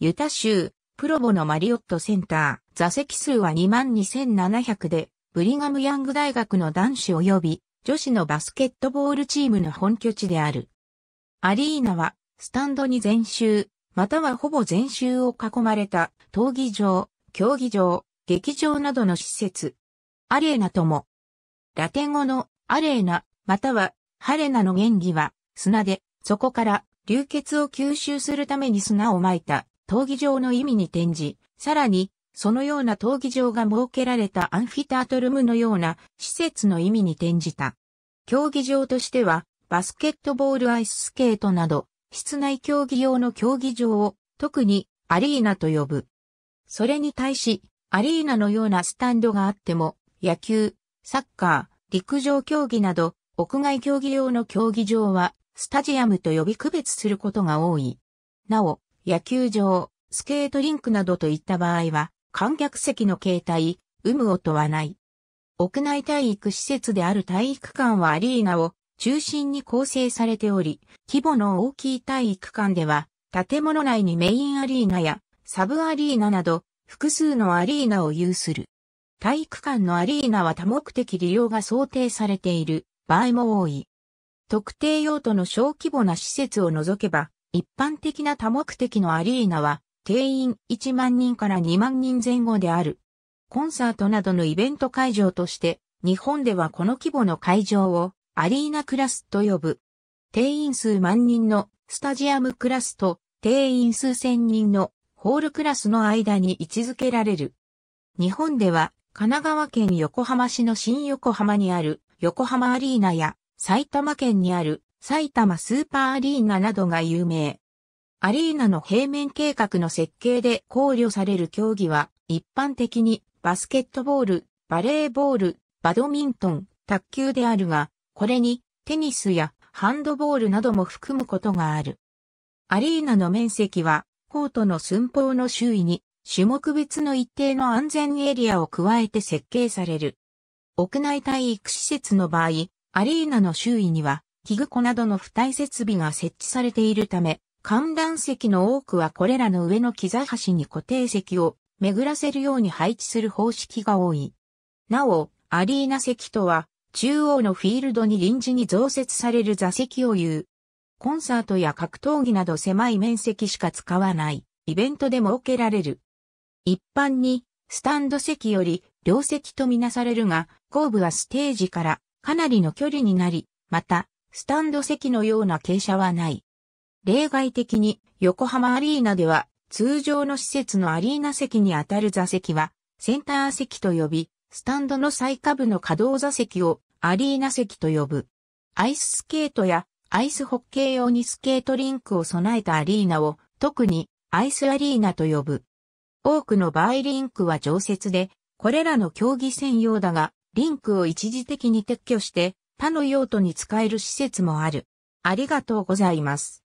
ユタ州、プロボのマリオットセンター、座席数は22,700で、ブリガムヤング大学の男子及び女子のバスケットボールチームの本拠地である。アリーナは、スタンドに全周、またはほぼ全周を囲まれた、闘技場、競技場、劇場などの施設。アレーナとも。ラテン語のアレーナ、またはハレナの原理は砂で、そこから流血を吸収するために砂を撒いた闘技場の意味に転じ、さらに、そのような闘技場が設けられたアンフィタートルムのような施設の意味に転じた。競技場としては、バスケットボールアイススケートなど、室内競技用の競技場を特にアリーナと呼ぶ。それに対し、アリーナのようなスタンドがあっても、野球、サッカー、陸上競技など、屋外競技用の競技場は、スタジアムと呼び区別することが多い。なお、野球場、スケートリンクなどといった場合は、観客席の形態、有無を問わない。屋内体育施設である体育館はアリーナを中心に構成されており、規模の大きい体育館では、建物内にメインアリーナやサブアリーナなど、複数のアリーナを有する。体育館のアリーナは多目的利用が想定されている場合も多い。特定用途の小規模な施設を除けば、一般的な多目的のアリーナは定員1万人から2万人前後である。コンサートなどのイベント会場として日本ではこの規模の会場をアリーナクラスと呼ぶ。定員数万人のスタジアムクラスと定員数千人のホールクラスの間に位置づけられる。日本では神奈川県横浜市の新横浜にある横浜アリーナや埼玉県にある埼玉スーパーアリーナなどが有名。アリーナの平面計画の設計で考慮される競技は、一般的にバスケットボール、バレーボール、バドミントン、卓球であるが、これにテニスやハンドボールなども含むことがある。アリーナの面積は、コートの寸法の周囲に種目別の一定の安全エリアを加えて設計される。屋内体育施設の場合、アリーナの周囲には器具庫などの付帯設備が設置されているため、観覧席の多くはこれらの上の木座端に固定席を巡らせるように配置する方式が多い。なお、アリーナ席とは、中央のフィールドに臨時に増設される座席を言う。コンサートや格闘技など狭い面積しか使わない、イベントで設けられる。一般に、スタンド席より両席とみなされるが、後部はステージからかなりの距離になり、また、スタンド席のような傾斜はない。例外的に横浜アリーナでは通常の施設のアリーナ席にあたる座席はセンター席と呼び、スタンドの最下部の稼働座席をアリーナ席と呼ぶ。アイススケートやアイスホッケー用にスケートリンクを備えたアリーナを特にアイスアリーナと呼ぶ。多くの場合リンクは常設で、これらの競技専用だが、リンクを一時的に撤去して他の用途に使える施設もある。ありがとうございます。